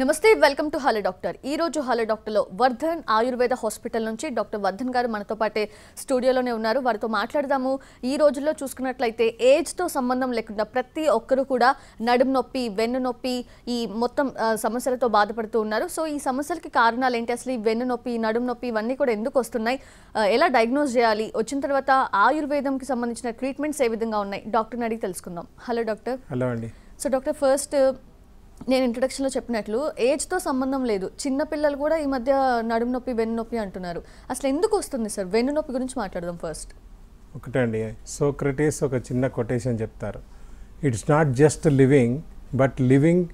నమస్తే welcome to హాల doctor ఈ రోజు హాల డాక్టర్లో వర్ధన్ ఆయుర్వేద హాస్పిటల్ నుంచి డాక్టర్ వర్ధన్ గారు మనతో పాటే స్టూడియోలోనే ఉన్నారు వారితో మాట్లాడదాము ఈ రోజుల్లో చూసుకున్నట్లయితే ఏజ్తో సంబంధం లేకుండా ప్రతి ఒక్కరూ కూడా నడుము నొప్పి వెన్ను నొప్పి ఈ మొత్తం సమస్యలతో బాధపడుతూ ఉన్నారు సో ఈ సమస్యలకి కారణాలు ఏంటి అసలు ఈ వెన్ను నొప్పి నడుము నొప్పి ఇవన్నీ కూడా ఎందుకు వస్తున్నాయి ఎలా డయాగ్నోస్ చేయాలి వచ్చిన తర్వాత ఆయుర్వేదంకి సంబంధించిన ట్రీట్మెంట్స్ ఏ విధంగా ఉన్నాయి డాక్టర్ని అడిగి తెలుసుకుందాం హలో డాక్టర్ హలో అండి సో డాక్టర్ ఫస్ట్ నేను ఇంట్రొడక్షన్లో చెప్పినట్లు ఏజ్తో సంబంధం లేదు చిన్నపిల్లలు కూడా ఈ మధ్య నడుము నొప్పి వెన్ను నొప్పి అంటున్నారు అసలు ఎందుకు వస్తుంది సార్ వెన్ను నొప్పి గురించి మాట్లాడదాం ఫస్ట్ ఒకటే అండి సోక్రటీస్ ఒక చిన్న కొటేషన్ చెప్తారు it's not just living but living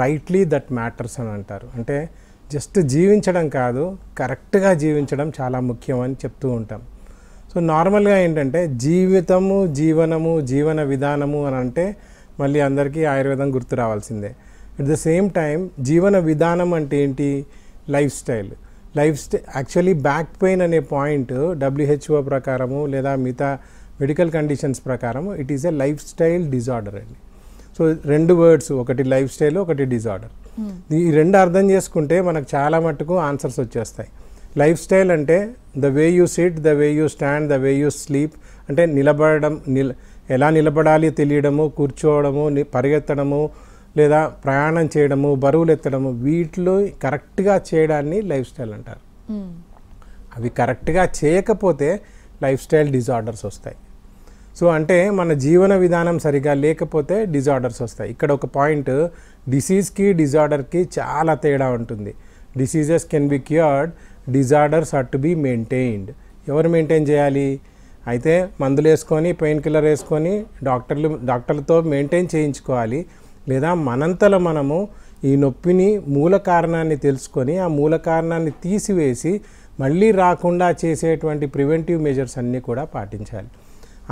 rightly that matters అని అంటారు అంటే జస్ట్ జీవించడం కాదు కరెక్ట్గా జీవించడం చాలా ముఖ్యం అని చెప్తూ ఉంటాం సో నార్మల్గా ఏంటంటే జీవితము జీవనము జీవన విధానము అని అంటే మళ్ళీ అందరికీ ఆయుర్వేదం గుర్తు రావాల్సిందే అట్ ద సేమ్ టైం జీవన విధానం అంటే ఏంటి lifestyle lifestyle actually back pain అనే పాయింట్ డబ్ల్యూహెచ్ఓ ప్రకారము లేదా మిగతా మెడికల్ కండిషన్స్ ప్రకారం it is a lifestyle disorder అండి సో రెండు వర్డ్స్ ఒకటి లైఫ్ స్టైల్ ఒకటి డిజార్డర్ hmm. ఈ రెండు అర్థం చేసుకుంటే మనకు చాలా మట్టుకు ఆన్సర్స్ వచ్చేస్తాయి లైఫ్ స్టైల్ అంటే the way you sit the way you stand the way you sleep అంటే నిలబడడం నిల ఎలా నిలబడాలి తెలియడము కూర్చోవడము పరిగెత్తడము లేదా ప్రయాణం చేయడము బరువులు ఎత్తడము వీటిలో కరెక్ట్గా చేయడాన్ని లైఫ్ స్టైల్ అంటారు అవి కరెక్ట్గా చేయకపోతే లైఫ్ స్టైల్ డిజార్డర్స్ వస్తాయి సో అంటే మన జీవన విధానం సరిగా లేకపోతే డిజార్డర్స్ వస్తాయి ఇక్కడ ఒక పాయింట్ డిసీజ్కి డిజార్డర్కి చాలా తేడా ఉంటుంది diseases can be cured disorders are to be maintained ఎవరు మెయింటైన్ చేయాలి అయితే మందులు వేసుకొని పెయిన్ కిల్లర్ వేసుకొని డాక్టర్లు డాక్టర్లతో మెయింటైన్ చేయించుకోవాలి లేదా మనంతల మనము ఈ నొప్పిని మూల కారణాన్ని తెలుసుకొని ఆ మూల కారణాన్ని తీసివేసి మళ్ళీ రాకుండా చేసేటువంటి ప్రివెంటివ్ మెజర్స్ అన్నీ కూడా పాటించాలి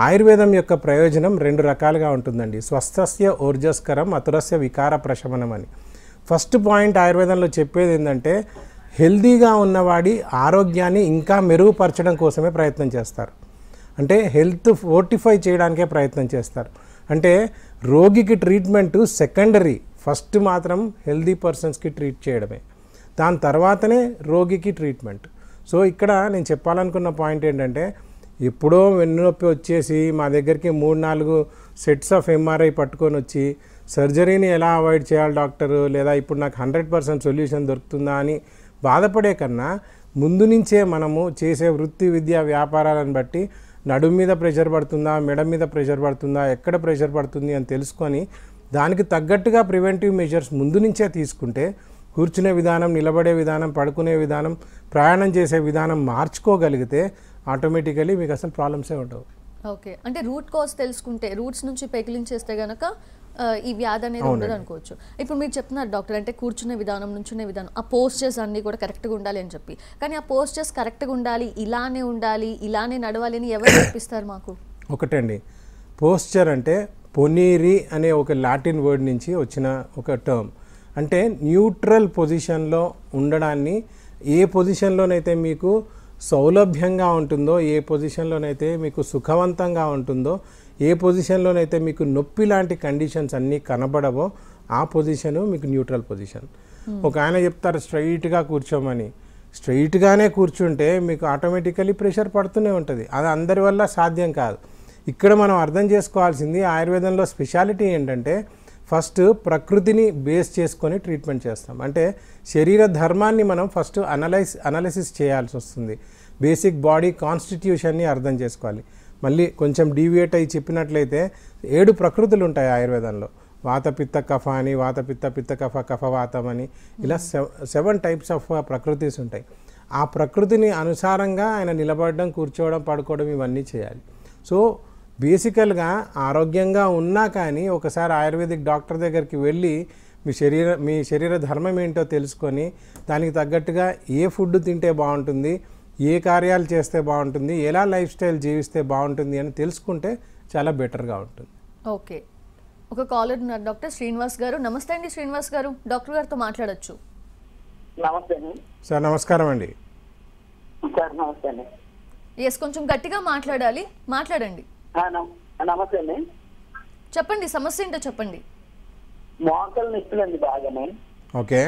ఆయుర్వేదం యొక్క ప్రయోజనం రెండు రకాలుగా ఉంటుందండి స్వస్థస్య ఊర్జస్కరం అతురస్య వికార ప్రశమనం అని ఫస్ట్ పాయింట్ ఆయుర్వేదంలో చెప్పేది ఏంటంటే హెల్దీగా ఉన్నవాడి ఆరోగ్యాన్ని ఇంకా మెరుగుపరచడం కోసమే ప్రయత్నం చేస్తారు అంటే హెల్త్ ఫోర్టిఫై చేయడానికే ప్రయత్నం చేస్తారు అంటే రోగికి ట్రీట్మెంట్ సెకండరీ ఫస్ట్ మాత్రం హెల్దీ పర్సన్స్కి ట్రీట్ చేయడమే దాని తర్వాతనే రోగికి ట్రీట్మెంట్ సో ఇక్కడ నేను చెప్పాలనుకున్న పాయింట్ ఏంటంటే ఎప్పుడో వెన్నునొప్పి వచ్చేసి మా దగ్గరికి మూడు నాలుగు సెట్స్ ఆఫ్ ఎంఆర్ఐ పట్టుకొని వచ్చి సర్జరీని ఎలా అవాయిడ్ చేయాలి డాక్టరు లేదా ఇప్పుడు నాకు హండ్రెడ్ పర్సెంట్ సొల్యూషన్ దొరుకుతుందా అని బాధపడే కన్నా ముందు నుంచే మనము చేసే వృత్తి విద్య వ్యాపారాలను బట్టి నడుము మీద ప్రెషర్ పడుతుందా మెడ మీద ప్రెషర్ పడుతుందా ఎక్కడ ప్రెషర్ పడుతుంది అని తెలుసుకొని దానికి తగ్గట్టుగా ప్రివెంటివ్ మెజర్స్ ముందు నుంచే తీసుకుంటే కూర్చునే విధానం నిలబడే విధానం పడుకునే విధానం ప్రయాణం చేసే విధానం మార్చుకోగలిగితే ఆటోమేటికలీ మీకు అసలు ప్రాబ్లమ్సే ఉండవు ఓకే అంటే రూట్ కాజ్ తెలుసుకుంటే రూట్స్ నుంచి పెకిలించేస్తే కనుక ఈ వ్యాధి అనేది ఉండదు అనుకోవచ్చు ఇప్పుడు మీరు చెప్తున్నారు డాక్టర్ అంటే కూర్చునే విధానం నుంచునే విధానం ఆ పోస్చర్స్ అన్ని కూడా కరెక్ట్గా ఉండాలి అని చెప్పి కానీ ఆ పోస్చర్స్ కరెక్ట్గా ఉండాలి ఇలానే ఉండాలి ఇలానే నడవాలి అని ఎవరు చెప్పిస్తారు మాకు ఒకటండి పోస్చర్ అంటే పొనీరి అనే ఒక లాటిన్ వర్డ్ నుంచి వచ్చిన ఒక టర్మ్ అంటే న్యూట్రల్ పొజిషన్లో ఉండడాన్ని ఏ పొజిషన్లోనైతే మీకు సౌలభ్యంగా ఉంటుందో ఏ పొజిషన్లోనైతే మీకు సుఖవంతంగా ఉంటుందో ఏ పొజిషన్లోనైతే మీకు నొప్పి లాంటి కండిషన్స్ అన్నీ కనబడవో ఆ పొజిషన్ మీకు న్యూట్రల్ పొజిషన్ hmm. ఒక ఆయన చెప్తారు స్ట్రైట్గా కూర్చోమని స్ట్రైట్గానే కూర్చుంటే మీకు ఆటోమేటికలీ ప్రెషర్ పడుతూనే ఉంటుంది అది అందరి వల్ల సాధ్యం కాదు ఇక్కడ మనం అర్థం చేసుకోవాల్సింది ఆయుర్వేదంలో స్పెషాలిటీ ఏంటంటే ఫస్ట్ ప్రకృతిని బేస్ చేసుకొని ట్రీట్మెంట్ చేస్తాం అంటే శరీర ధర్మాన్ని మనం ఫస్ట్ అనలైజ్ అనాలిసిస్ చేయాల్సి వస్తుంది బేసిక్ బాడీ కాన్స్టిట్యూషన్ని అర్థం చేసుకోవాలి మళ్ళీ కొంచెం డీవియేట్ అయి చెప్పినట్లయితే ఏడు ప్రకృతులు ఉంటాయి ఆయుర్వేదంలో వాత పిత్త కఫ అని వాత పిత్త పిత్త కఫ కఫ వాతం అని ఇలా hmm. సెవెన్ టైప్స్ ఆఫ్ ప్రకృతిస్ ఉంటాయి ఆ ప్రకృతిని అనుసారంగా ఆయన నిలబడడం కూర్చోవడం పడుకోవడం ఇవన్నీ చేయాలి సో బేసికల్గా ఆరోగ్యంగా ఉన్నా కానీ ఒకసారి ఆయుర్వేదిక్ డాక్టర్ దగ్గరికి వెళ్ళి మీ శరీర మీ శరీర ధర్మం ఏంటో తెలుసుకొని దానికి తగ్గట్టుగా ఏ ఫుడ్ తింటే బాగుంటుంది ఏ కార్యాలు చేస్తే బాగుంటుంది ఎలా లైఫ్ స్టైల్ జీవిస్తే బాగుంటుంది అని తెలుసుకుంటే చాలా బెటర్గా ఉంటుంది ఓకే ఒక కాలర్ ఉన్నారు డాక్టర్ శ్రీనివాస్ గారు నమస్తే అండి శ్రీనివాస్ గారు డాక్టర్ గారితో మాట్లాడచ్చు నమస్తే సార్ నమస్కారం అండి సార్ నమస్తే అండి ఎస్ కొంచెం గట్టిగా మాట్లాడాలి మాట్లాడండి నమస్తే అండి చెప్పండి సమస్య ఏంటో చెప్పండి మోకల్ నొప్పులండి బాగానే ఓకే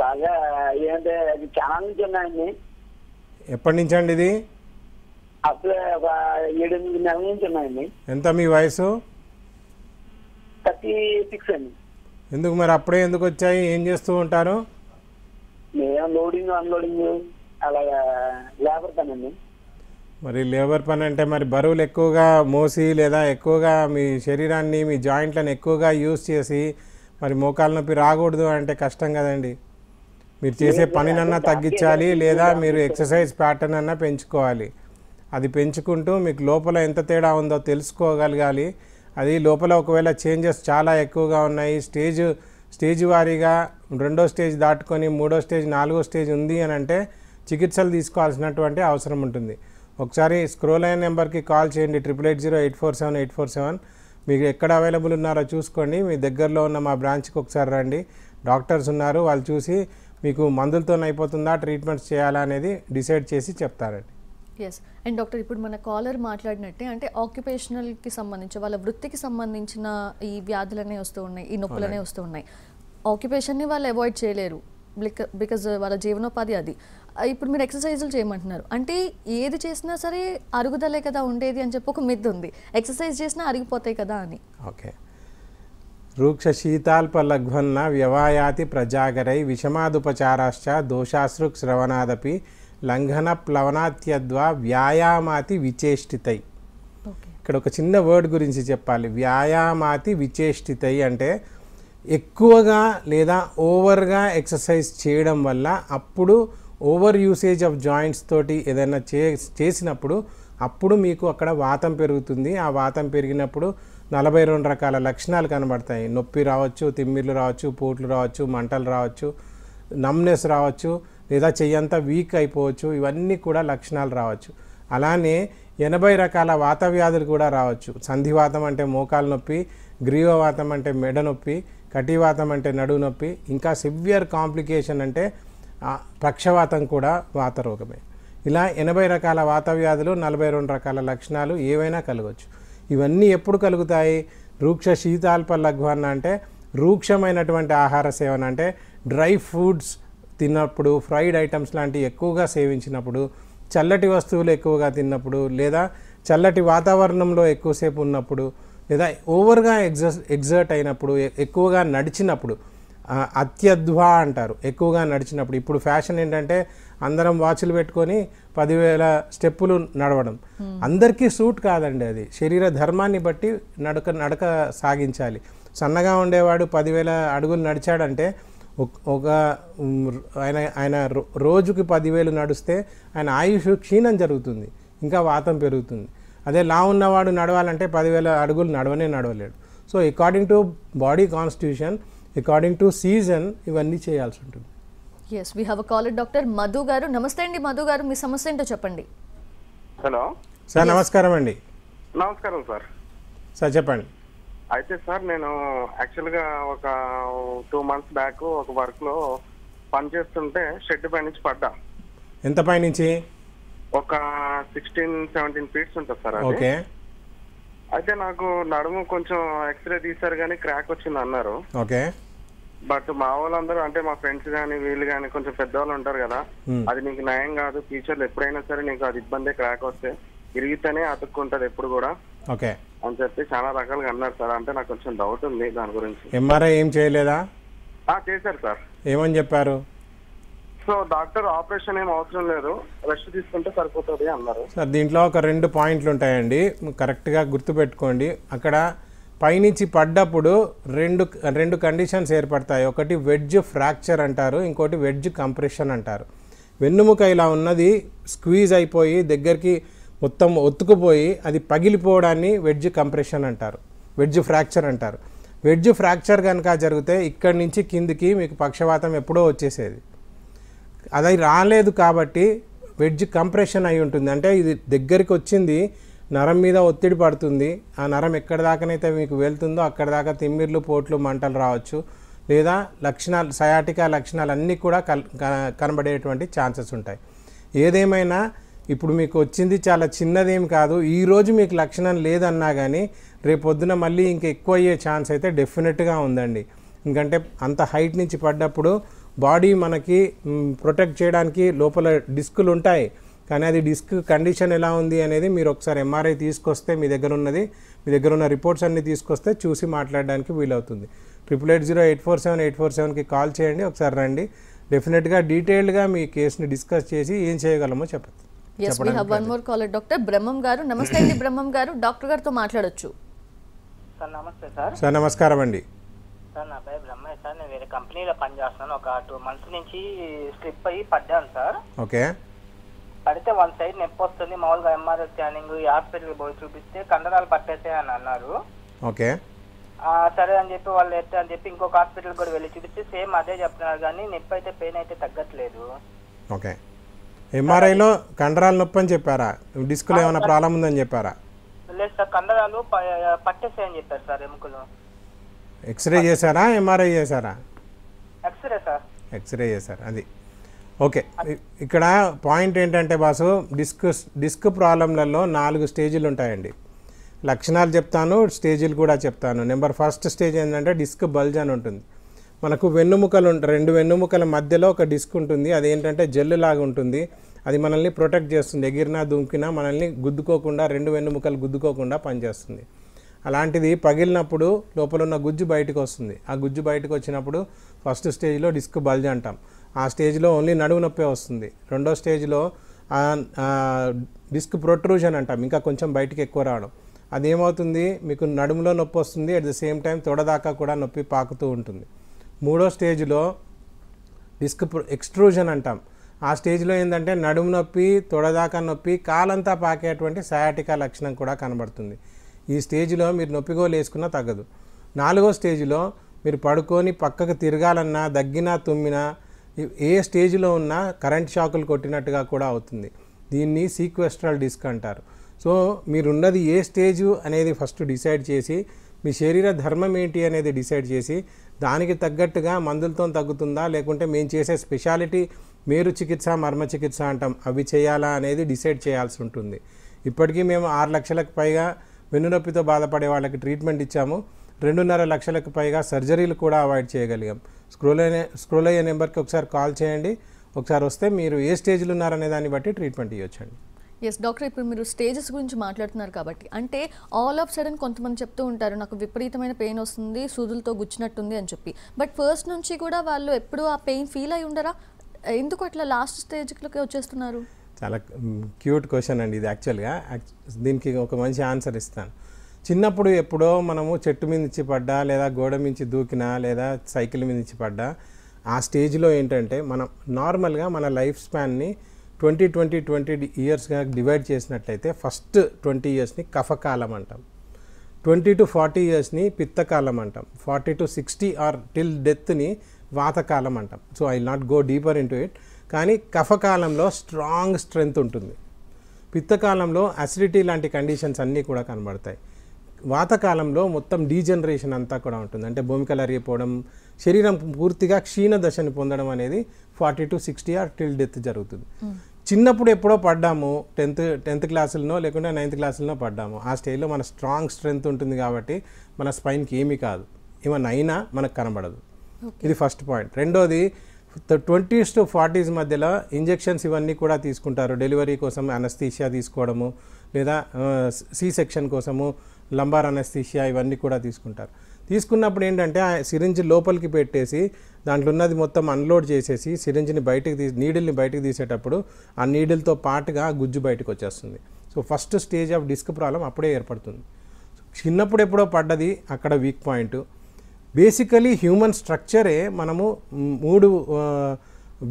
బాగా ఏంటంటే అది క్షణాల నుంచి ఉన్నాయండి ఎప్పటి నుంచి అండి ఇది అసలు ఒక ఏడెనిమిది నెలల నుంచి ఉన్నాయండి ఎంత మీ వయసు థర్టీ సిక్స్ అండి ఎందుకు మరి అప్పుడే ఎందుకు వచ్చాయి ఏం చేస్తూ ఉంటారు మేము లోడింగ్ అన్లోడింగ్ అలాగా లేబర్ పని అండి మరి లేబర్ పని అంటే మరి బరువులు ఎక్కువగా మోసి లేదా ఎక్కువగా మీ శరీరాన్ని మీ జాయింట్లను ఎక్కువగా యూజ్ చేసి మరి మోకాల నొప్పి రాకూడదు అంటే కష్టం కదండి మీరు చేసే పనినన్నా తగ్గించాలి లేదా మీరు ఎక్సర్సైజ్ ప్యాటర్న్ అన్నా పెంచుకోవాలి అది పెంచుకుంటూ మీకు లోపల ఎంత తేడా ఉందో తెలుసుకోగలగాలి అది లోపల ఒకవేళ చేంజెస్ చాలా ఎక్కువగా ఉన్నాయి స్టేజ్ స్టేజ్ వారీగా రెండో స్టేజ్ దాటుకొని మూడో స్టేజ్ నాలుగో స్టేజ్ ఉంది అని అంటే చికిత్సలు తీసుకోవాల్సినటువంటి అవసరం ఉంటుంది ఒకసారి స్క్రోల్ అయిన నెంబర్కి కాల్ చేయండి triple eight zero eight four seven eight four seven మీకు ఎక్కడ అవైలబుల్ ఉన్నారో చూసుకోండి మీ దగ్గరలో ఉన్న మా బ్రాంచ్కి ఒకసారి రండి డాక్టర్స్ ఉన్నారు వాళ్ళు చూసి మీకు మందులతో అయిపోతుందా ట్రీట్మెంట్స్ చేయాలా అనేది డిసైడ్ చేసి చెప్తారండి ఎస్ అండ్ డాక్టర్ ఇప్పుడు మన కాలర్ మాట్లాడినట్టే అంటే ఆక్యుపేషనల్కి సంబంధించి వాళ్ళ వృత్తికి సంబంధించిన ఈ వ్యాధులనే వస్తూ ఉన్నాయి ఈ నొప్పులనే వస్తూ ఉన్నాయి ఆక్యుపేషన్ని వాళ్ళు అవాయిడ్ చేయలేరు బికాజ్ వాళ్ళ జీవనోపాధి అది ఇప్పుడు మీరు ఎక్సర్సైజులు చేయమంటున్నారు అంటే ఏది చేసినా సరే అరుగుదలే కదా ఉండేది అని చెప్పి ఒక మిత్ ఉంది ఎక్సర్సైజ్ చేసినా అరిగిపోతాయి కదా అని ఓకే రూక్ష శీతాల్పలఘ్వన్న వ్యవాయాతి ప్రజాగరై విషమాదుపచారాశ్చ దోషాశ్రుక్ శ్రవణాదపి లంఘన ప్లవనాత్యద్వా వ్యాయామాతి విచేష్టితై ఇక్కడ ఒక చిన్న వర్డ్ గురించి చెప్పాలి వ్యాయామాతి విచేష్టితై అంటే ఎక్కువగా లేదా ఓవర్గా ఎక్సర్సైజ్ చేయడం వల్ల అప్పుడు ఓవర్ యూసేజ్ ఆఫ్ జాయింట్స్ తోటి ఏదైనా చేసినప్పుడు అప్పుడు మీకు అక్కడ వాతం పెరుగుతుంది ఆ వాతం పెరిగినప్పుడు నలభై రెండు రకాల లక్షణాలు కనబడతాయి నొప్పి రావచ్చు తిమ్మిర్లు రావచ్చు పోట్లు రావచ్చు మంటలు రావచ్చు నమ్నెస్ రావచ్చు లేదా చెయ్యంతా వీక్ అయిపోవచ్చు ఇవన్నీ కూడా లక్షణాలు రావచ్చు అలానే ఎనభై రకాల వాత వ్యాధులు కూడా రావచ్చు సంధివాతం అంటే మోకాలు నొప్పి గ్రీవవాతం అంటే మెడ నొప్పి కటివాతం అంటే నడువు నొప్పి ఇంకా సివియర్ కాంప్లికేషన్ అంటే పక్షవాతం కూడా వాత రోగమే ఇలా ఎనభై రకాల వాత వ్యాధులు నలభై రెండు రకాల లక్షణాలు ఏవైనా కలగవచ్చు ఇవన్నీ ఎప్పుడు కలుగుతాయి రూక్ష శీతాల్ప లఘ్వన్న అంటే రూక్షమైనటువంటి ఆహార సేవన అంటే డ్రై ఫ్రూట్స్ తిన్నప్పుడు ఫ్రైడ్ ఐటమ్స్ లాంటివి ఎక్కువగా సేవించినప్పుడు చల్లటి వస్తువులు ఎక్కువగా తిన్నప్పుడు లేదా చల్లటి వాతావరణంలో ఎక్కువసేపు ఉన్నప్పుడు లేదా ఓవర్గా ఎగ్జ ఎగ్జర్ట్ అయినప్పుడు ఎక్కువగా నడిచినప్పుడు అత్యధ్వా అంటారు ఎక్కువగా నడిచినప్పుడు ఇప్పుడు ఫ్యాషన్ ఏంటంటే అందరం వాచ్లు పెట్టుకొని పదివేల స్టెప్పులు నడవడం hmm. అందరికీ సూట్ కాదండి అది శరీర ధర్మాన్ని బట్టి నడక నడక సాగించాలి సన్నగా ఉండేవాడు పదివేల అడుగులు నడిచాడంటే ఒక ఆయన ఆయన రోజుకి పదివేలు నడిస్తే ఆయన ఆయుష్ క్షీణం జరుగుతుంది ఇంకా వాతం పెరుగుతుంది అదే లా ఉన్నవాడు నడవాలంటే పదివేల అడుగులు నడవనే నడవలేడు so according to body constitution according to season ఇవన్నీ చేయాల్సి ఉంటుంది yes we have caller doctor Madhu గారు నమస్తే అండి మధు గారు మీ సమస్య ఏంటో చెప్పండి హలో సార్ నమస్కారం అండి నమస్కారం సార్ సార్ చెప్పండి అయితే సార్ నేను యాక్చువల్గా ఒక టూ మంత్స్ బ్యాక్ ఒక వర్క్లో పని చేస్తుంటే షెడ్ పై నుంచి పడ్డా ఎంత పై నుంచి ఒక సిక్స్టీన్ సెవెంటీన్ ఫీట్స్ ఉంటుంది సార్ ఓకే అయితే నాకు నడుము కొంచెం ఎక్స్రే తీశారు కానీ క్రాక్ వచ్చింది అన్నారు ఓకే బట్ మా వాళ్ళందరూ అంటే మా ఫ్రెండ్స్ కానీ వీళ్ళు కానీ కొంచెం పెద్దవాళ్ళు ఉంటారు కదా అది నీకు నయం కాదు ఫ్యూచర్లో ఎప్పుడైనా సరే నీకు అది ఇబ్బంది క్రాక్ వస్తే తిరిగితేనే అతుక్కుంటది ఎప్పుడు కూడా ఓకే అని చెప్పి చాలా రకాలుగా అన్నారు సార్ అంటే నాకు కొంచెం డౌట్ ఉంది దాని గురించి ఎంఆర్ఐ ఏం చేయలేదా చేశారు సార్ ఏమని చెప్పారు సో డాక్టర్ ఆపరేషన్ ఏం అవసరం లేదు రెస్ట్ తీసుకుంటే సరిపోతుంది అన్నారు సార్ దీంట్లో ఒక రెండు పాయింట్లు ఉంటాయండి కరెక్ట్గా గుర్తుపెట్టుకోండి అక్కడ పైనుంచి పడ్డప్పుడు రెండు రెండు కండిషన్స్ ఏర్పడతాయి ఒకటి వెడ్జ్ ఫ్రాక్చర్ అంటారు ఇంకోటి వెడ్జ్ కంప్రెషన్ అంటారు వెన్నుముక ఇలా ఉన్నది స్క్వీజ్ అయిపోయి దగ్గరికి మొత్తం ఒత్తుకుపోయి అది పగిలిపోవడాన్ని వెడ్జ్ కంప్రెషన్ అంటారు వెడ్జ్ ఫ్రాక్చర్ అంటారు వెడ్జ్ ఫ్రాక్చర్ కనుక జరిగితే ఇక్కడి నుంచి కిందికి మీకు పక్షవాతం ఎప్పుడో వచ్చేసేది అది రాలేదు కాబట్టి వెడ్జ్ కంప్రెషన్ అయి ఉంటుంది అంటే ఇది దగ్గరికి వచ్చింది నరం మీద ఒత్తిడి పడుతుంది ఆ నరం ఎక్కడి దాకానైతే మీకు వెళ్తుందో అక్కడి దాకా తిమ్మిర్లు పోట్లు మంటలు రావచ్చు లేదా లక్షణాలు సయాటికా లక్షణాలు అన్నీ కూడా కనబడేటువంటి ఛాన్సెస్ ఉంటాయి ఏదేమైనా ఇప్పుడు మీకు వచ్చింది చాలా చిన్నదేం కాదు ఈరోజు మీకు లక్షణం లేదన్నా కానీ రేపొద్దున మళ్ళీ ఇంకా ఎక్కువ అయ్యే ఛాన్స్ అయితే డెఫినెట్గా ఉందండి ఎందుకంటే అంత హైట్ నుంచి పడ్డప్పుడు బాడీ మనకి ప్రొటెక్ట్ చేయడానికి లోపల డిస్కులు ఉంటాయి కానీ అది డిస్క్ కండిషన్ ఎలా ఉంది అనేది మీరు ఒకసారి ఎంఆర్ఐ తీసుకొస్తే మీ దగ్గర ఉన్నది మీ దగ్గర ఉన్న రిపోర్ట్స్ అన్నీ తీసుకొస్తే చూసి మాట్లాడడానికి వీలవుతుంది triple eight zero eight four seven eight four సెవెన్కి కాల్ చేయండి ఒకసారి రండి డెఫినెట్గా డీటెయిల్డ్గా మీ కేసుని డిస్కస్ చేసి ఏం చేయగలమో చెప్పండి డాక్టర్ బ్రహ్మం గారు నమస్తే అండి బ్రహ్మం గారు డాక్టర్ మాట్లాడొచ్చు సార్ సార్ నమస్కారం అండి సార్ నా సార్ నేను వేరే కంపెనీలో పనిచేస్తున్నాను ఒక టూ నుంచి స్లిప్ అయ్యి పడ్డాను సార్ ఓకే పడితే వాళ్ళ సైడ్ నొప్పి వస్తుంది మామూలుగా ఎంఆర్ఐ స్కానింగ్ ఈ హాస్పిటల్కి పోయి చూపిస్తే కండరాలు పట్టేస్తాయి అని అన్నారు ఓకే సరే అని చెప్పి వాళ్ళు ఎట్ట అని చెప్పి ఇంకొక హాస్పిటల్ కూడా వెళ్ళి చూపిస్తే సేమ్ అదే చెప్తున్నారు కానీ నొప్పి అయితే పెయిన్ అయితే తగ్గట్లేదు ఓకే ఎంఆర్ఐలో కండరాల నొప్పి అని చెప్పారా డిస్క్లో ఏమైనా ప్రాబ్లం ఉందని చెప్పారా లేదు సార్ కండరాలు పట్టేసాయని చెప్పారు సార్ ఎముకలు ఎక్స్రే చేశారా ఎంఆర్ఐ చేశారా ఎక్స్రే సార్ ఎక్స్రే చేశారు అది ఓకే ఇక్కడ పాయింట్ ఏంటంటే బాసు డిస్క్ డిస్క్ ప్రాబ్లంలలో నాలుగు స్టేజీలు ఉంటాయండి లక్షణాలు చెప్తాను స్టేజీలు కూడా చెప్తాను నెంబర్ ఫస్ట్ స్టేజ్ ఏంటంటే డిస్క్ బల్జ్ అని ఉంటుంది మనకు వెన్నుముకలు రెండు వెన్నుముకల మధ్యలో ఒక డిస్క్ ఉంటుంది అదేంటంటే జెల్లు లాగా ఉంటుంది అది మనల్ని ప్రొటెక్ట్ చేస్తుంది ఎగిరినా దుంకినా మనల్ని గుద్దుకోకుండా రెండు వెన్నుముకలు గుద్దుకోకుండా పనిచేస్తుంది అలాంటిది పగిలినప్పుడు లోపల ఉన్న గుజ్జు బయటకు వస్తుంది ఆ గుజ్జు బయటకు వచ్చినప్పుడు ఫస్ట్ స్టేజ్లో డిస్క్ బల్జ్ అంటాం ఆ స్టేజ్లో ఓన్లీ నడువు నొప్పే వస్తుంది రెండో స్టేజ్లో డిస్క్ ప్రొట్రూషన్ అంటాం ఇంకా కొంచెం బయటికి ఎక్కువ రావడం అదేమవుతుంది మీకు నడుములో నొప్పి వస్తుంది అట్ ద సేమ్ టైం తొడదాకా కూడా నొప్పి పాకుతూ ఉంటుంది మూడో స్టేజ్లో డిస్క్ ఎక్స్ట్రూషన్ అంటాం ఆ స్టేజ్లో ఏంటంటే నడుము నొప్పి తొడదాకా నొప్పి కాలంతా పాకేటువంటి సయాటికా లక్షణం కూడా కనబడుతుంది ఈ స్టేజ్లో మీరు నొప్పిగోలు వేసుకున్నా తగ్గదు నాలుగో స్టేజ్లో మీరు పడుకొని పక్కకు తిరగాలన్నా దగ్గినా తుమ్మినా ఏ స్టేజ్లో ఉన్నా కరెంట్ షాకులు కొట్టినట్టుగా కూడా అవుతుంది దీన్ని సీక్వెస్ట్రల్ డిస్క్ అంటారు సో మీరున్నది ఏ స్టేజు అనేది ఫస్ట్ డిసైడ్ చేసి మీ శరీర ధర్మం ఏంటి అనేది డిసైడ్ చేసి దానికి తగ్గట్టుగా మందులతో తగ్గుతుందా లేకుంటే మేము చేసే స్పెషాలిటీ మేరు చికిత్స మర్మ చికిత్స అంటాం అవి చేయాలా అనేది డిసైడ్ చేయాల్సి ఉంటుంది ఇప్పటికీ మేము ఆరు లక్షలకు పైగా వెన్నునొప్పితో బాధపడే వాళ్ళకి ట్రీట్మెంట్ ఇచ్చాము రెండున్నర లక్షలకు పైగా సర్జరీలు కూడా అవాయిడ్ చేయగలిగాం స్క్రోల్ అయ్యే స్క్రోల్ అయ్యే నెంబర్కి ఒకసారి కాల్ చేయండి ఒకసారి వస్తే మీరు ఏ స్టేజ్లో ఉన్నారనే దాన్ని బట్టి ట్రీట్మెంట్ ఇవ్వచ్చండి ఎస్ డాక్టర్ ఇప్పుడు మీరు స్టేజెస్ గురించి మాట్లాడుతున్నారు కాబట్టి అంటే ఆల్ ఆఫ్ సడన్ కొంతమంది చెప్తూ ఉంటారు నాకు విపరీతమైన పెయిన్ వస్తుంది సూదులతో గుచ్చినట్టుంది అని చెప్పి బట్ ఫస్ట్ నుంచి కూడా వాళ్ళు ఎప్పుడు ఆ పెయిన్ ఫీల్ అయి ఉండరా ఎందుకు అట్లా లాస్ట్ స్టేజ్లోకి వచ్చేస్తున్నారు చాలా క్యూట్ క్వశ్చన్ అండి ఇది యాక్చువల్గా దీనికి ఒక మంచి ఆన్సర్ ఇస్తాను చిన్నప్పుడు ఎప్పుడో మనము చెట్టు మీద నుంచి పడ్డా లేదా గోడ మించి దూకినా లేదా సైకిల్ మీద నుంచి పడ్డా ఆ స్టేజ్లో ఏంటంటే మనం నార్మల్గా మన లైఫ్ స్పాన్ని ట్వంటీ ట్వంటీ ట్వంటీ ఇయర్స్గా డివైడ్ చేసినట్లయితే ఫస్ట్ ట్వంటీ ఇయర్స్ని కఫకాలం అంటాం ట్వంటీ టు ఫార్టీ ఇయర్స్ని పిత్తకాలం అంటాం forty to sixty or till డెత్ని వాతకాలం అంటాం so I not go deeper into it కానీ కఫకాలంలో స్ట్రాంగ్ స్ట్రెంగ్త్ ఉంటుంది పిత్తకాలంలో అసిడిటీ లాంటి కండిషన్స్ అన్నీ కూడా కనబడతాయి వాతకాలంలో మొత్తం డీజనరేషన్ అంతా కూడా ఉంటుంది అంటే భూమికలు అరిగిపోవడం శరీరం పూర్తిగా క్షీణ దశని పొందడం అనేది forty to sixty or till death జరుగుతుంది hmm. చిన్నప్పుడు ఎప్పుడో పడ్డాము టెన్త్ టెన్త్ క్లాసులనో లేకుంటే నైన్త్ క్లాసులనో పడ్డాము ఆ స్టేజ్లో మన స్ట్రాంగ్ స్ట్రెంగ్త్ ఉంటుంది కాబట్టి మన స్పైన్కి ఏమీ కాదు ఏమన్నా అయినా మనకు కనబడదు ఇది ఫస్ట్ పాయింట్ రెండోది ట్వంటీస్ టు ఫార్టీస్ మధ్యలో ఇంజెక్షన్స్ ఇవన్నీ కూడా తీసుకుంటారు డెలివరీ కోసం అనస్థీషియా తీసుకోవడము లేదా సి సెక్షన్ కోసము లంబార్ అనస్థిషియా ఇవన్నీ కూడా తీసుకుంటారు తీసుకున్నప్పుడు ఏంటంటే ఆ సిరింజ్ లోపలికి పెట్టేసి దాంట్లో ఉన్నది మొత్తం అన్లోడ్ చేసేసి సిరింజ్ని బయటకు తీసి నీడిల్ని బయటకు తీసేటప్పుడు ఆ నీడిల్తో పాటుగా గుజ్జు బయటకు వచ్చేస్తుంది so first stage of disc problem అప్పుడే ఏర్పడుతుంది చిన్నప్పుడు ఎప్పుడో పడ్డది అక్కడ వీక్ పాయింట్ బేసికలీ హ్యూమన్ స్ట్రక్చరే మనము మూడు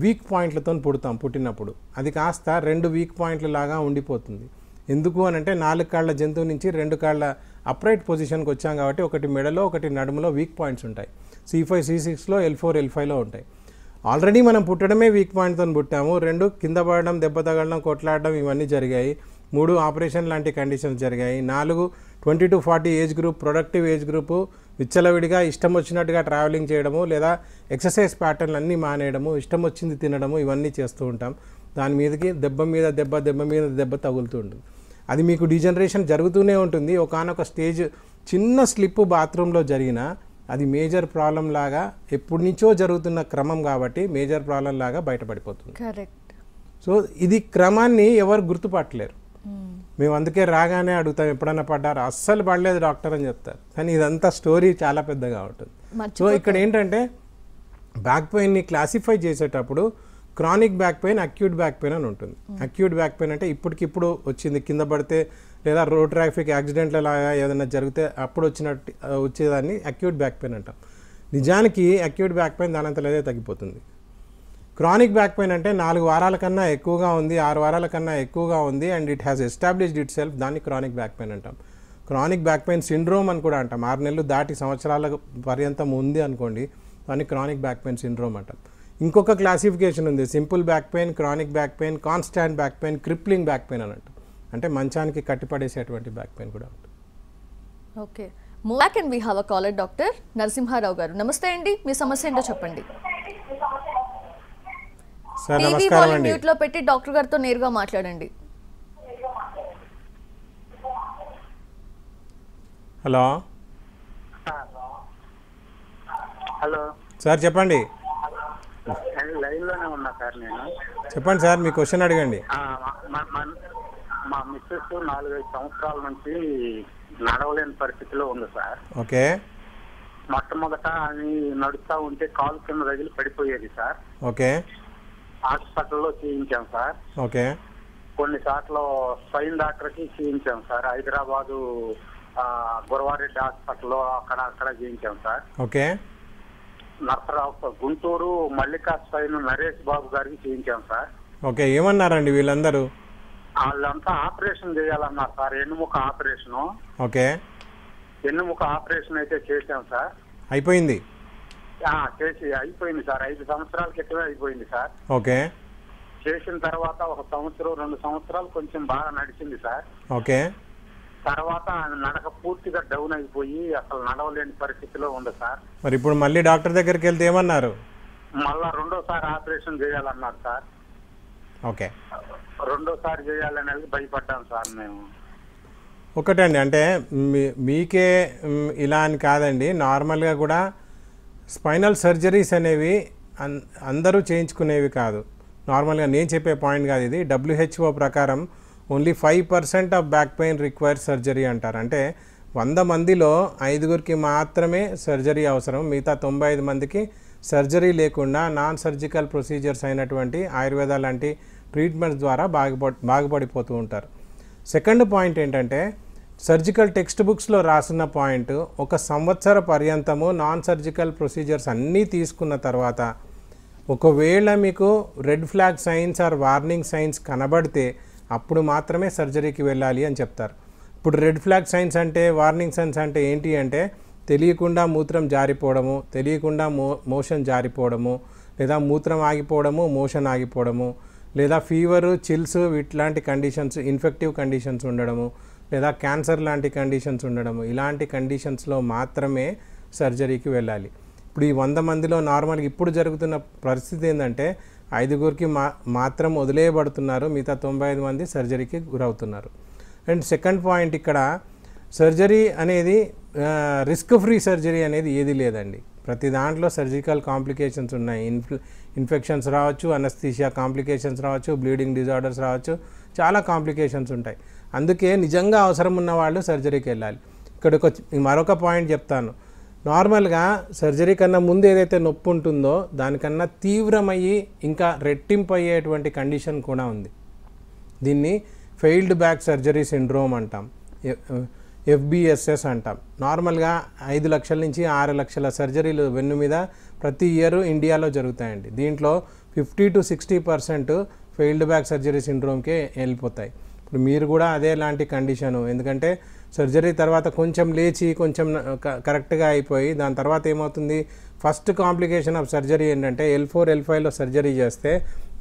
వీక్ పాయింట్లతో పుడతాం పుట్టినప్పుడు అది కాస్త రెండు వీక్ పాయింట్ల లాగా ఉండిపోతుంది ఎందుకు అని అంటే నాలుగు కాళ్ళ జంతువు నుంచి రెండు కాళ్ళ అప్రైట్ పొజిషన్కి వచ్చాం కాబట్టి ఒకటి మెడలో ఒకటి నడుములో వీక్ పాయింట్స్ ఉంటాయి సి ఫైవ్ సి సిక్స్లో ఎల్ ఫోర్ ఎల్ ఫైవ్లో ఉంటాయి ఆల్రెడీ మనం పుట్టడమే వీక్ పాయింట్తో పుట్టాము రెండు కింద పడడం దెబ్బ తగలడం కొట్లాడడం ఇవన్నీ జరిగాయి మూడు ఆపరేషన్ లాంటి కండిషన్స్ జరిగాయి నాలుగు twenty to forty age group productive age group విచ్చలవిడిగా ఇష్టం వచ్చినట్టుగా ట్రావెలింగ్ చేయడము లేదా ఎక్సర్సైజ్ ప్యాటర్న్లు అన్నీ మానేయడము ఇష్టం వచ్చింది తినడము ఇవన్నీ చేస్తూ ఉంటాం దాని మీదకి దెబ్బ మీద దెబ్బ దెబ్బ మీద దెబ్బ తగులుతుండు అది మీకు డిజనరేషన్ జరుగుతూనే ఉంటుంది ఒకనొక స్టేజ్ చిన్న స్లిప్ బాత్రూంలో జరిగిన అది మేజర్ ప్రాబ్లం లాగా ఎప్పటి నుంచో జరుగుతున్న క్రమం కాబట్టి మేజర్ ప్రాబ్లం లాగా బయటపడిపోతుంది కరెక్ట్ సో ఇది క్రమాన్ని ఎవరు గుర్తుపట్టలేరు మేము అందుకే రాగానే అడుగుతాం ఎప్పుడైనా పడ్డారు అస్సలు పడలేదు డాక్టర్ అని చెప్తారు కానీ ఇదంతా స్టోరీ చాలా పెద్దగా ఉంటుంది సో ఇక్కడ ఏంటంటే బ్యాక్ పెయిన్ని క్లాసిఫై చేసేటప్పుడు chronic back pain acute back pain అని ఉంటుంది అక్యూట్ బ్యాక్ పెయిన్ అంటే ఇప్పటికిప్పుడు వచ్చింది కింద పడితే లేదా రోడ్ ట్రాఫిక్ యాక్సిడెంట్ల లాగా ఏదైనా జరిగితే అప్పుడు వచ్చినట్టు వచ్చేదాన్ని అక్యూట్ బ్యాక్ పెయిన్ అంటాం నిజానికి అక్యూట్ బ్యాక్ పెయిన్ దానంత లేదా తగ్గిపోతుంది క్రానిక్ బ్యాక్ పెయిన్ అంటే నాలుగు వారాల కన్నా ఎక్కువగా ఉంది ఆరు వారాల కన్నా ఎక్కువగా ఉంది and it has established itself దాన్ని క్రానిక్ బ్యాక్ పెయిన్ అంటాం క్రానిక్ బ్యాక్ పెయిన్ సిండ్రోమ్ అని కూడా అంటాం ఆరు నెలలు దాటి సంవత్సరాల పర్యంతం ఉంది అనుకోండి దాన్ని క్రానిక్ బ్యాక్ పెయిన్ సిండ్రోమ్ అంటాం ఇంకొక క్లాసిఫికేషన్ ఉంది simple back pain chronic back pain constant back pain crippling back pain అన్నట్టు అంటే మంచానికి కట్టిపడేసేటువంటి బ్యాక్ పెయిన్ కూడా ఉంటుంది okay back and we have a caller doctor Narasimha Rao గారు నమస్తే అండి మీ సమస్య ఏంటో చెప్పండి సార్ నమస్కారం అండి మ్యూట్ లో పెట్టి డాక్టర్ గారితో నేరుగా మాట్లాడండి హలో హలో సార్ చెప్పండి లైవ్ లోనే ఉన్నా సార్ నేను చెప్పండి సార్ మీ క్వశ్చన్ అడగండి మా మిస్సెస్ నాలుగైదు సంవత్సరాల నుంచి నడవలేని పరిస్థితిలో ఉంది సార్ ఓకే మొట్టమొదట అని నడుస్తా ఉంటే కాలు కింద రగిలి పడిపోయేది సార్ ఓకే హాస్పిటల్లో చేయించాం సార్ ఓకే కొన్ని సార్లు స్పైన్ డాక్టర్కి చేయించాం సార్ హైదరాబాదు గురవారెడ్డి హాస్పిటల్లో అక్కడ అక్కడ చేయించాం సార్ ఓకే నరసరావు గుంటూరు మల్లికాస్వామి నరేష్ బాబు గారికి చూపించాం సార్ ఓకే ఏమన్నారండి వీళ్ళందరూ వాళ్ళంతా ఆపరేషన్ చేయాలన్నారు సార్ ఎన్నుముఖ ఆపరేషన్ ఓకే ఎన్నుముఖ ఆపరేషన్ అయితే చేశాం సార్ అయిపోయింది చేసి అయిపోయింది సార్ ఐదు సంవత్సరాల క్రితమే అయిపోయింది సార్ ఓకే చేసిన తర్వాత ఒక సంవత్సరం రెండు సంవత్సరాలు కొంచెం బాగా నడిచింది సార్ ఓకే తర్వాత నడక పూర్తిగా డౌన్ అయిపోయి అసలు నడవలేని పరిస్థితిలో ఉంది సార్ మరి ఇప్పుడు మళ్ళీ డాక్టర్ దగ్గరికి వెళ్తే ఏమన్నారు మళ్ళా రెండోసారి ఆపరేషన్ చేయాలన్నారు సార్ ఓకే రెండోసారి చేయాలనేది భయపడ్డాం సార్ మేము ఒకటండి అంటే మీకే ఇలా అని కాదండి నార్మల్గా కూడా స్పైనల్ సర్జరీస్ అనేవి అందరూ చేయించుకునేవి కాదు నార్మల్గా నేను చెప్పే పాయింట్ కాదు ఇది డబ్ల్యూహెచ్ఓ ప్రకారం only five percent of back pain require surgery అంటారు అంటే వంద మందిలో ఐదుగురికి మాత్రమే సర్జరీ అవసరం మిగతా తొంభై ఐదు మందికి సర్జరీ లేకుండా నాన్ సర్జికల్ ప్రొసీజర్స్ అయినటువంటి ఆయుర్వేద లాంటి ట్రీట్మెంట్స్ ద్వారా బాగుపడి బాగుపడిపోతూ ఉంటారు సెకండ్ పాయింట్ ఏంటంటే సర్జికల్ టెక్స్ట్ బుక్స్లో రాసిన పాయింట్ ఒక సంవత్సర పర్యంతము నాన్ సర్జికల్ ప్రొసీజర్స్ అన్నీ తీసుకున్న తర్వాత ఒకవేళ మీకు red flag signs or warning signs కనబడితే అప్పుడు మాత్రమే సర్జరీకి వెళ్ళాలి అని చెప్తారు ఇప్పుడు రెడ్ ఫ్లాగ్ సైన్స్ అంటే వార్నింగ్ సైన్స్ అంటే ఏంటి అంటే తెలియకుండా మూత్రం జారిపోవడము తెలియకుండా మో మోషన్ జారిపోవడము లేదా మూత్రం ఆగిపోవడము మోషన్ ఆగిపోవడము లేదా ఫీవరు చిల్స్ ఇట్లాంటి కండిషన్స్ ఇన్ఫెక్టివ్ కండిషన్స్ ఉండడము లేదా క్యాన్సర్ లాంటి కండిషన్స్ ఉండడము ఇలాంటి కండిషన్స్లో మాత్రమే సర్జరీకి వెళ్ళాలి ఇప్పుడు ఈ వంద మందిలో నార్మల్గా ఇప్పుడు జరుగుతున్న పరిస్థితి ఏంటంటే ఐదుగురికి మా మాత్రం వదిలేయబడుతున్నారు మిగతా తొంభై ఐదు మంది సర్జరీకి గురవుతున్నారు అండ్ సెకండ్ పాయింట్ ఇక్కడ సర్జరీ అనేది రిస్క్ ఫ్రీ సర్జరీ అనేది ఏది లేదండి ప్రతి దాంట్లో సర్జికల్ కాంప్లికేషన్స్ ఉన్నాయి ఇన్ఫ్ ఇన్ఫెక్షన్స్ రావచ్చు అనస్థీషియా కాంప్లికేషన్స్ రావచ్చు బ్లీడింగ్ డిజార్డర్స్ రావచ్చు చాలా కాంప్లికేషన్స్ ఉంటాయి అందుకే నిజంగా అవసరం ఉన్న వాళ్ళు సర్జరీకి వెళ్ళాలి ఇక్కడ ఒక మరొక పాయింట్ చెప్తాను నార్మల్గా సర్జరీ కన్నా ముందు ఏదైతే నొప్పి ఉంటుందో దానికన్నా తీవ్రమయ్యి ఇంకా రెట్టింపు అయ్యేటువంటి కండిషన్ కూడా ఉంది దీన్ని ఫెయిల్డ్ బ్యాక్ సర్జరీ సిండ్రోమ్ అంటాం ఎఫ్బిఎస్ఎస్ అంటాం నార్మల్గా ఐదు లక్షల నుంచి ఆరు లక్షల సర్జరీలు వెన్ను మీద ప్రతి ఇయర్ ఇండియాలో జరుగుతాయండి దీంట్లో fifty to sixty percent failed back surgery సిండ్రోమ్కే వెళ్ళిపోతాయి ఇప్పుడు మీరు కూడా అదే లాంటి కండిషను ఎందుకంటే సర్జరీ తర్వాత కొంచెం లేచి కొంచెం కరెక్ట్గా అయిపోయి దాని తర్వాత ఏమవుతుంది ఫస్ట్ కాంప్లికేషన్ ఆఫ్ సర్జరీ ఏంటంటే ఎల్ ఫోర్ ఎల్ ఫైవ్లో సర్జరీ చేస్తే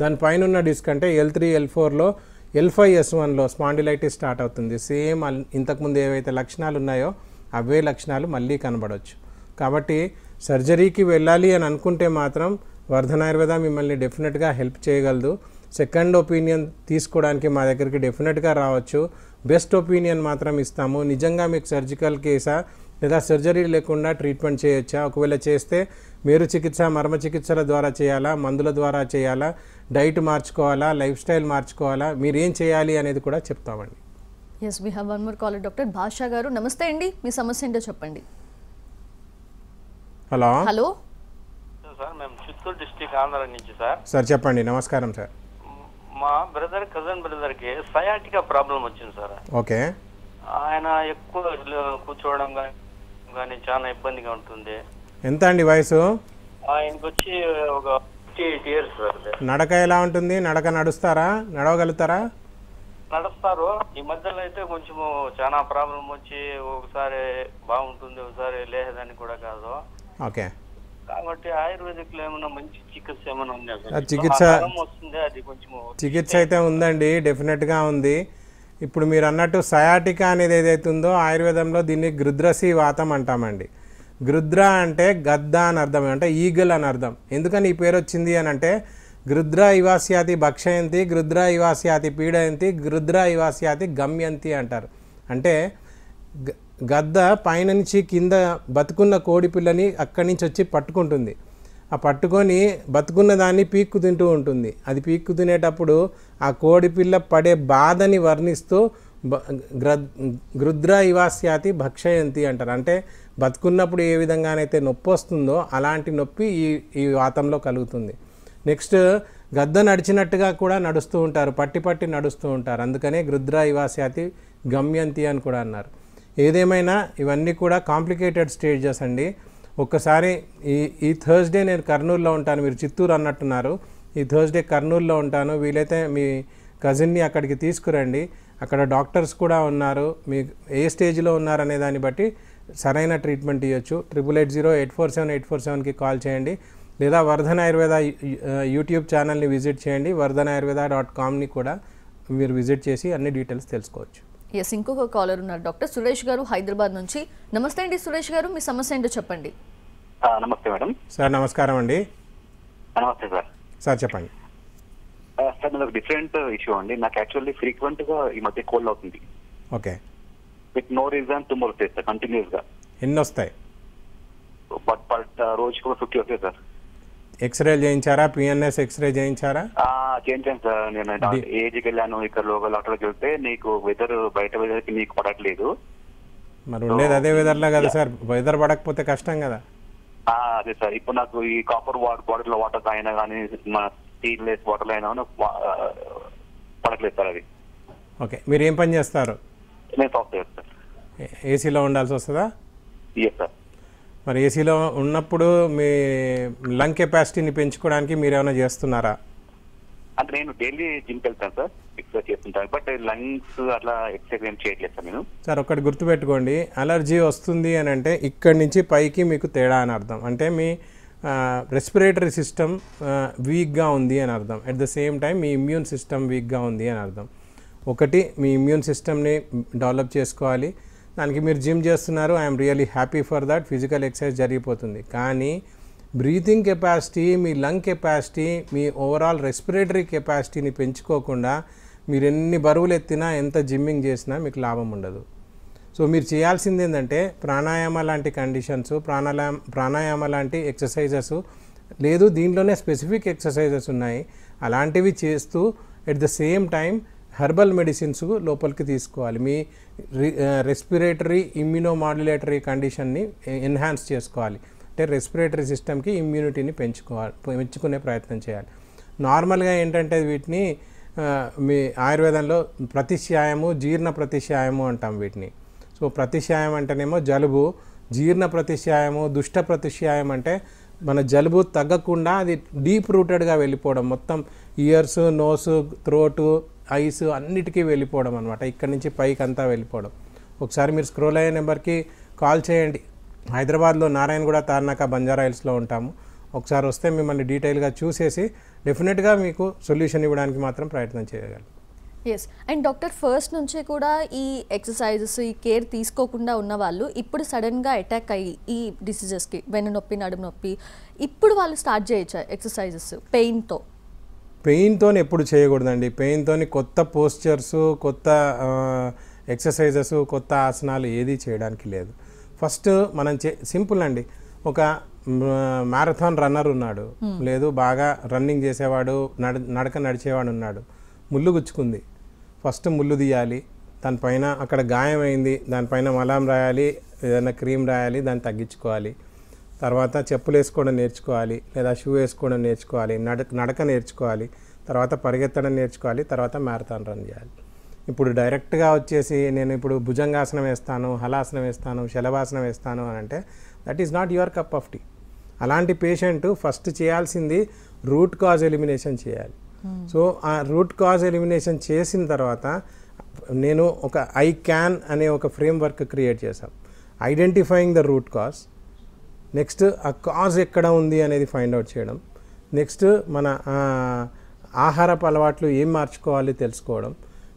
దాని పైన ఉన్న డిస్క్ అంటే ఎల్ త్రీ ఎల్ ఫోర్లో ఎల్ ఫైవ్ ఎస్ వన్లో స్పాండిలైటిస్ స్టార్ట్ అవుతుంది సేమ్ ఇంతకుముందు ఏవైతే లక్షణాలు ఉన్నాయో అవే లక్షణాలు మళ్ళీ కనబడవచ్చు కాబట్టి సర్జరీకి వెళ్ళాలి అని అనుకుంటే మాత్రం వర్ధన్ ఆయుర్వేద మిమ్మల్ని డెఫినెట్గా హెల్ప్ చేయగలదు సెకండ్ ఒపీనియన్ తీసుకోవడానికి మా దగ్గరికి డెఫినెట్గా రావచ్చు బెస్ట్ ఒపీనియన్ మాత్రం ఇస్తాము నిజంగా మీకు సర్జికల్ కేసా లేదా సర్జరీ లేకుండా ట్రీట్మెంట్ చేయొచ్చా ఒకవేళ చేస్తే మీరు చికిత్స మర్మ చికిత్సల ద్వారా చేయాలా మందుల ద్వారా చేయాలా డైట్ మార్చుకోవాలా లైఫ్ స్టైల్ మార్చుకోవాలా మీరేం చేయాలి అనేది కూడా చెప్తామండి yes we have more caller doctor Basha గారు నమస్తే అండి మీ సమస్య ఏంటో చెప్పండి హలో హలో సార్ మేము చిత్తూరు డిస్టిక్ ఆంధ్ర నుంచి సార్ సార్ చెప్పండి నమస్కారం సార్ మా బ్రదర్ కజన్ బ్రదర్ కి సయాటికా ప్రాబ్లం వచ్చింది సార్ ఓకే ఆయన ఎక్కువ కూర్చోవడం కానీ చాలా ఇబ్బందిగా ఉంటుంది ఎంత అండి వయసు ఆయనకు వచ్చి ఒక ఎయిట్ ఇయర్స్ నడక ఎలా ఉంటుంది నడక నడుస్తారా నడవగలుగుతారా నడుస్తారు ఈ మధ్యలో అయితే కొంచెము చాలా ప్రాబ్లం వచ్చి ఒకసారి బాగుంటుంది ఒకసారి లేదని కూడా కాదు ఓకే కాబట్టి ఆయుర్వేదిక్ మంచి చికిత్స ఏమైనా చికిత్స అది కొంచెం చికిత్స అయితే ఉందండి డెఫినెట్ గా ఉంది ఇప్పుడు మీరు అన్నట్టు సయాటిక అనేది ఏదైతే ఉందో ఆయుర్వేదంలో దీన్ని గృద్రసి వాతం అంటామండి గృద్ర అంటే గద్ద అని అర్థం అంటే ఈగల్ అని అర్థం ఎందుకని ఈ పేరు వచ్చింది అని అంటే గృద్ర ఇవాస్యాతి భక్షయంతి గృద్ర ఇవాస్యాతి పీడయంతి గృద్ర ఇవాస్యాతి గమ్యంతి అంటారు అంటే గద్ద పైనుంచి కింద బతుకున్న కోడి పిల్లని అక్కడి నుంచి వచ్చి పట్టుకుంటుంది ఆ పట్టుకొని బతుకున్న దాన్ని పీక్కు తింటూ ఉంటుంది అది పీక్కు తినేటప్పుడు ఆ కోడి పిల్ల పడే బాధని వర్ణిస్తూ గృద్ర ఇవాస్యాతి భక్షయంతి అంటారు అంటే బతుకున్నప్పుడు ఏ విధంగానైతే నొప్పి వస్తుందో అలాంటి నొప్పి ఈ ఈ వాతంలో కలుగుతుంది నెక్స్ట్ గద్ద నడిచినట్టుగా కూడా నడుస్తూ ఉంటారు పట్టి పట్టి నడుస్తూ ఉంటారు అందుకనే గృద్ర ఇవాస్యాతి గమ్యంతి అని కూడా అన్నారు ఏదేమైనా ఇవన్నీ కూడా కాంప్లికేటెడ్ స్టేజెస్ అండి ఒక్కసారి ఈ ఈ థర్స్డే నేను కర్నూలులో ఉంటాను మీరు చిత్తూరు అన్నట్టున్నారు ఈ థర్స్డే కర్నూలులో ఉంటాను వీలైతే మీ కజిన్ని అక్కడికి తీసుకురండి అక్కడ డాక్టర్స్ కూడా ఉన్నారు మీ ఏ స్టేజ్లో ఉన్నారనే దాన్ని బట్టి సరైన ట్రీట్మెంట్ ఇవ్వచ్చు triple eight zero eight four seven eight four సెవెన్కి కాల్ చేయండి లేదా వర్ధన్ ఆయుర్వేద యూట్యూబ్ ఛానల్ని విజిట్ చేయండి వర్ధన్ ఆయుర్వేద డాట్ కామ్ని కూడా మీరు విజిట్ చేసి అన్ని డీటెయిల్స్ తెలుసుకోవచ్చు ఎస్ ఇంకొక కాలర్ ఉన్నారు డాక్టర్ సురేష్ గారు హైదరాబాద్ నుంచి నమస్తే అండి సురేష్ గారు మీ సమస్య ఏంటో చెప్పండి నమస్తే మేడం సార్ నమస్కారం అండి నమస్తే సార్ సార్ చెప్పండి సార్ నాకు డిఫరెంట్ ఇష్యూ అండి నాకు యాక్చువల్లీ ఫ్రీక్వెంట్ గా ఈ మధ్య కోల్డ్ అవుతుంది okay with no reason tomorrow వస్తాయి సార్ కంటిన్యూస్ గా ఎన్ని వస్తాయి బట్ పర్ రోజుకి ఒక ఫిఫ్టీ వస్తాయి సార్ ఎక్స్రే చేయించారా పిఎన్ఎస్ ఎక్స్రే చేయించారా చేయించాను సార్ నేను ఏజ్కి వెళ్ళాను ఇక్కడ లోకల్ డాక్టర్కి వెళ్తే నీకు వెదర్ బయట వెదర్కి నీకు పడట్లేదు మరి ఉండేది అదే వెదర్ వెదర్లో కదా సార్ వెదర్ పడకపోతే కష్టం కదా అదే సార్ ఇప్పుడు నాకు ఈ కాపర్ వాటర్ బాటిల్ వాటర్ అయినా కానీ మన స్టీన్లెస్ బాటిల్ అయినా కానీ పడట్లేదు సార్ అది ఓకే మీరు ఏం పని చేస్తారు నేను సాఫ్ట్వేర్ సార్ ఏసీలో ఉండాల్సి వస్తుందా ఎస్ సార్ మరి ఏసీలో ఉన్నప్పుడు మీ లంగ్ కెపాసిటీని పెంచుకోవడానికి మీరు ఏమైనా చేస్తున్నారా అంటే నేను డైలీ జిమ్ వెళ్తాను సార్ ఎక్సర్సైజ్ చేస్తుంటాను బట్ లంగ్స్ అట్లా ఎక్సర్సైజ్ ఏం చేయట్లేదు సార్ నేను సార్ ఒకటి గుర్తుపెట్టుకోండి అలర్జీ వస్తుంది అని అంటే ఇక్కడి నుంచి పైకి మీకు తేడా అని అర్థం అంటే మీ రెస్పిరేటరీ సిస్టమ్ వీక్గా ఉంది అని అర్థం అట్ ద సేమ్ టైం మీ ఇమ్యూన్ సిస్టమ్ వీక్గా ఉంది అని అర్థం ఒకటి మీ ఇమ్యూన్ సిస్టమ్ని డెవలప్ చేసుకోవాలి దానికి మీరు జిమ్ చేస్తున్నారు I'm really happy for that physical exercise జరిగిపోతుంది కానీ బ్రీతింగ్ కెపాసిటీ మీ లంగ్ కెపాసిటీ మీ ఓవరాల్ రెస్పిరేటరీ కెపాసిటీని పెంచుకోకుండా మీరు ఎన్ని బరువులు ఎత్తినా ఎంత జిమ్మింగ్ చేసినా మీకు లాభం ఉండదు సో మీరు చేయాల్సింది ఏంటంటే ప్రాణాయామ లాంటి కండిషన్స్ ప్రాణాయామ ప్రాణాయామ లాంటి ఎక్సర్సైజెస్ లేదు దీంట్లోనే స్పెసిఫిక్ ఎక్సర్సైజెస్ ఉన్నాయి అలాంటివి చేస్తూ at the same time herbal medicines లోపలికి తీసుకోవాలి మీ రెస్పిరేటరీ ఇమ్యూనోమాడ్యులేటరీ కండిషన్ని ఎన్హాన్స్ చేసుకోవాలి అంటే రెస్పిరేటరీ సిస్టమ్కి ఇమ్యూనిటీని పెంచుకోవాలి పెంచుకునే ప్రయత్నం చేయాలి నార్మల్గా ఏంటంటే వీటిని మీ ఆయుర్వేదంలో ప్రతిశాయము జీర్ణ ప్రతిశాయము అంటాం వీటిని సో ప్రతిశాయం అంటేనేమో జలుబు జీర్ణ ప్రతిశాయము దుష్ట ప్రతిశాయం అంటే మన జలుబు తగ్గకుండా అది డీప్ రూటెడ్గా వెళ్ళిపోవడం మొత్తం ఇయర్స్ నోసు త్రోటు ఐస్ అన్నిటికీ వెళ్ళిపోవడం అనమాట ఇక్కడ నుంచి పైకి అంతా వెళ్ళిపోవడం ఒకసారి మీరు స్క్రోల్ అయ్యే నెంబర్కి కాల్ చేయండి హైదరాబాద్లో నారాయణగూడ తార్నాక బంజారా హిల్స్లో ఉంటాము ఒకసారి వస్తే మిమ్మల్ని డీటెయిల్గా చూసేసి డెఫినెట్గా మీకు సొల్యూషన్ ఇవ్వడానికి మాత్రం ప్రయత్నం చేయగలం ఎస్ అండ్ డాక్టర్ ఫస్ట్ నుంచి కూడా ఈ ఎక్సర్సైజెస్ ఈ కేర్ తీసుకోకుండా ఉన్న వాళ్ళు ఇప్పుడు సడన్గా అటాక్ అయ్యి ఈ డిసీజెస్కి వెన్ను నొప్పి నడుము నొప్పి ఇప్పుడు వాళ్ళు స్టార్ట్ చేయొచ్చు ఎక్సర్సైజెస్ పెయిన్తో పెయిన్తో ఎప్పుడు చేయకూడదండి పెయిన్తో కొత్త పోస్చర్స్ కొత్త ఎక్సర్సైజెస్ కొత్త ఆసనాలు ఏది చేయడానికి లేదు ఫస్ట్ మనం చే సింపుల్ అండి ఒక మ్యారథాన్ రన్నర్ ఉన్నాడు లేదు బాగా రన్నింగ్ చేసేవాడు నడ నడక నడిచేవాడు ఉన్నాడు ముళ్ళు గుచ్చుకుంది ఫస్ట్ ముళ్ళు తీయాలి దానిపైన అక్కడ గాయం అయింది దానిపైన మలాం రాయాలి ఏదైనా క్రీమ్ రాయాలి దాన్ని తగ్గించుకోవాలి తర్వాత చెప్పులు వేసుకోవడం నేర్చుకోవాలి లేదా షూ వేసుకోవడం నేర్చుకోవాలి నడక నడక నేర్చుకోవాలి తర్వాత పరిగెత్తడం నేర్చుకోవాలి తర్వాత మ్యారథాన్ రన్ చేయాలి ఇప్పుడు డైరెక్ట్గా వచ్చేసి నేను ఇప్పుడు భుజంగాసనం వేస్తాను హలాసనం వేస్తాను శలభాసనం వేస్తాను అని అంటే that is not your cup of tea అలాంటి పేషెంట్ ఫస్ట్ చేయాల్సింది రూట్ కాజ్ ఎలిమినేషన్ చేయాలి hmm. సో ఆ రూట్ కాజ్ ఎలిమినేషన్ చేసిన తర్వాత నేను ఒక ఐ క్యాన్ అనే ఒక ఫ్రేమ్ వర్క్ క్రియేట్ చేశాను identifying the root cause next ఆ కాజ్ ఎక్కడ ఉంది అనేది ఫైండ్ అవుట్ చేయడం నెక్స్ట్ మన ఆహారపు అలవాట్లు ఏం మార్చుకోవాలి తెలుసుకోవడం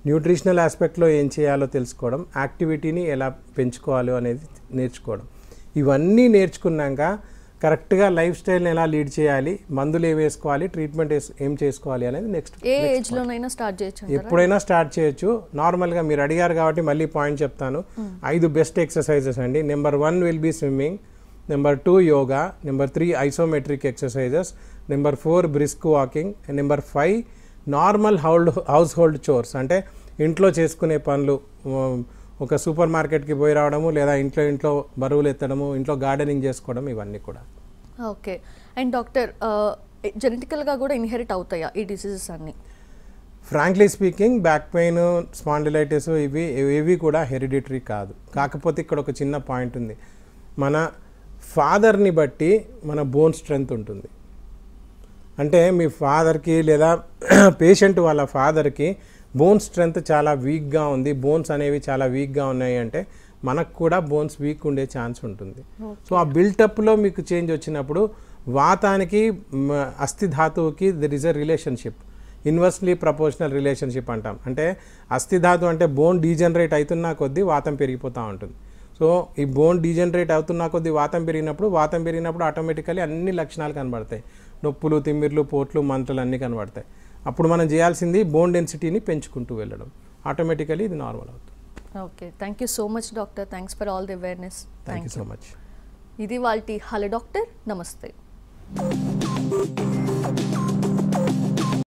న్యూట్రిషనల్ ఆస్పెక్ట్లో ఏం చేయాలో తెలుసుకోవడం యాక్టివిటీని ఎలా పెంచుకోవాలో అనేది నేర్చుకోవడం ఇవన్నీ నేర్చుకున్నాక కరెక్ట్గా లైఫ్ స్టైల్ని ఎలా లీడ్ చేయాలి మందులు ఏం వేసుకోవాలి ట్రీట్మెంట్ ఏం చేసుకోవాలి అనేది నెక్స్ట్ ఏ ఏజ్లోనైనా స్టార్ట్ చేయొచ్చు ఎప్పుడైనా స్టార్ట్ చేయొచ్చు నార్మల్గా మీరు అడిగారు కాబట్టి మళ్ళీ పాయింట్ చెప్తాను ఐదు బెస్ట్ ఎక్సర్సైజెస్ అండి number one will be swimming number two yoga number three isometric exercises number four brisk walking number five normal hold house hold chores అంటే ఇంట్లో చేసుకునే పనులు ఒక సూపర్ మార్కెట్కి పోయి రావడము లేదా ఇంట్లో ఇంట్లో బరువులు ఎత్తడము ఇంట్లో గార్డెనింగ్ చేసుకోవడం ఇవన్నీ కూడా ఓకే అండ్ డాక్టర్ జెనెటికల్గా కూడా ఇన్హెరిట్ అవుతాయా ఈ డిసీజెస్ అన్నీ frankly speaking back pain spondylitis ఇవి ఇవి కూడా హెరిడిటరీ కాదు కాకపోతే ఇక్కడ ఒక చిన్న పాయింట్ ఉంది మన ఫాదర్ని బట్టి మన బోన్ స్ట్రెంగ్త్ ఉంటుంది అంటే మీ ఫాదర్కి లేదా పేషెంట్ వాళ్ళ ఫాదర్కి బోన్ స్ట్రెంగ్త్ చాలా వీక్గా ఉంది బోన్స్ అనేవి చాలా వీక్గా ఉన్నాయి అంటే మనకు కూడా బోన్స్ వీక్ ఉండే ఛాన్స్ ఉంటుంది సో ఆ బిల్టప్లో మీకు చేంజ్ వచ్చినప్పుడు వాతానికి అస్థి ధాతువుకి there is a relationship inversely proportional relationship అంటాం అంటే అస్థిధాతు అంటే బోన్ డీజనరేట్ అవుతున్నా కొద్దీ వాతం పెరిగిపోతూ ఉంటుంది సో ఈ బోన్ డీజనరేట్ అవుతున్న కొద్ది వాతం పెరిగినప్పుడు వాతం పెరిగినప్పుడు ఆటోమేటికలీ అన్ని లక్షణాలు కనబడతాయి నొప్పులు తిమ్మిర్లు పోట్లు మంటలు అన్నీ కనబడతాయి అప్పుడు మనం చేయాల్సింది బోన్ డెన్సిటీని పెంచుకుంటూ వెళ్ళడం ఆటోమేటికలీ ఇది నార్మల్ అవుతుంది okay thank you so much doctor thanks for all the awareness thank you so much ఇది వాళ్ళ హలో డాక్టర్ నమస్తే